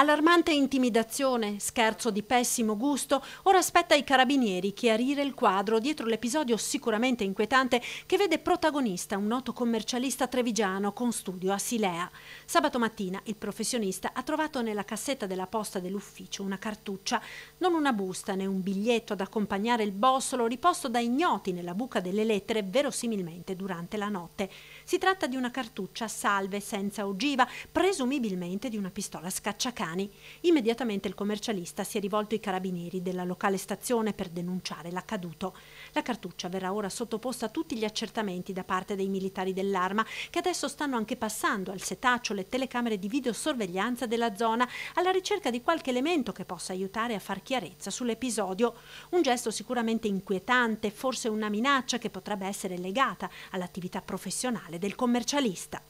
Allarmante intimidazione, scherzo di pessimo gusto, ora aspetta i carabinieri chiarire il quadro dietro l'episodio sicuramente inquietante che vede protagonista un noto commercialista trevigiano con studio a Silea. Sabato mattina il professionista ha trovato nella cassetta della posta dell'ufficio una cartuccia, non una busta né un biglietto ad accompagnare il bossolo riposto da ignoti nella buca delle lettere verosimilmente durante la notte. Si tratta di una cartuccia salve senza ogiva, presumibilmente di una pistola scacciata cacciacani, immediatamente il commercialista si è rivolto ai carabinieri della locale stazione per denunciare l'accaduto. La cartuccia verrà ora sottoposta a tutti gli accertamenti da parte dei militari dell'arma che adesso stanno anche passando al setaccio le telecamere di videosorveglianza della zona alla ricerca di qualche elemento che possa aiutare a far chiarezza sull'episodio. Un gesto sicuramente inquietante, forse una minaccia che potrebbe essere legata all'attività professionale del commercialista.